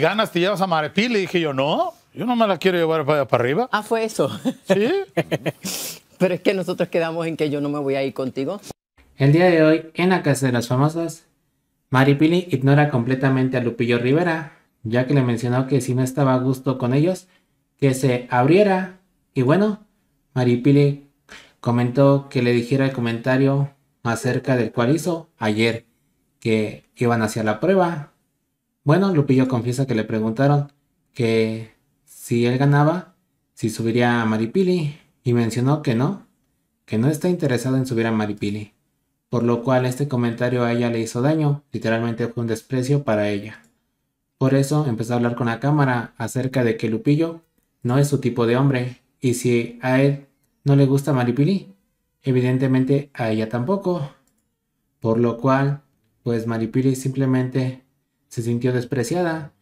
ganas te llevas a Maripili, dije yo, no, yo no me la quiero llevar para para arriba. Ah, fue eso. Sí. Pero es que nosotros quedamos en que yo no me voy a ir contigo. El día de hoy, en la Casa de las Famosas, Maripili ignora completamente a Lupillo Rivera, ya que le mencionó que si no estaba a gusto con ellos, que se abriera. Y bueno, Maripili comentó que le dijera el comentario acerca del cual hizo ayer, que iban hacia la prueba, bueno, Lupillo confiesa que le preguntaron que si él ganaba, si subiría a Maripili, y mencionó que no, que no está interesado en subir a Maripili, por lo cual este comentario a ella le hizo daño, literalmente fue un desprecio para ella. Por eso empezó a hablar con la cámara acerca de que Lupillo no es su tipo de hombre, y si a él no le gusta Maripili, evidentemente a ella tampoco, por lo cual, pues Maripili simplemente se sintió despreciada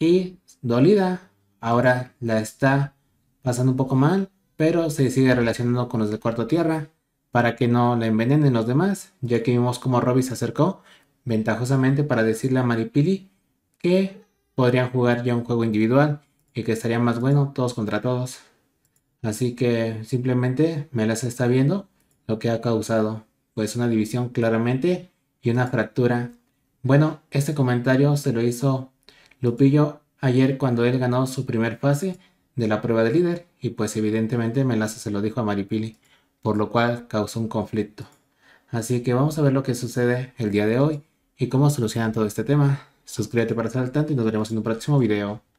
y dolida. Ahora la está pasando un poco mal, pero se sigue relacionando con los del cuarto tierra para que no la envenenen los demás, ya que vimos como Robbie se acercó ventajosamente para decirle a Maripili que podrían jugar ya un juego individual y que estaría más bueno todos contra todos. Así que simplemente me las está viendo lo que ha causado, pues una división claramente y una fractura bueno, este comentario se lo hizo Lupillo ayer cuando él ganó su primer fase de la prueba de líder y pues evidentemente Melaza se lo dijo a Maripili, por lo cual causó un conflicto. Así que vamos a ver lo que sucede el día de hoy y cómo solucionan todo este tema. Suscríbete para estar al tanto y nos veremos en un próximo video.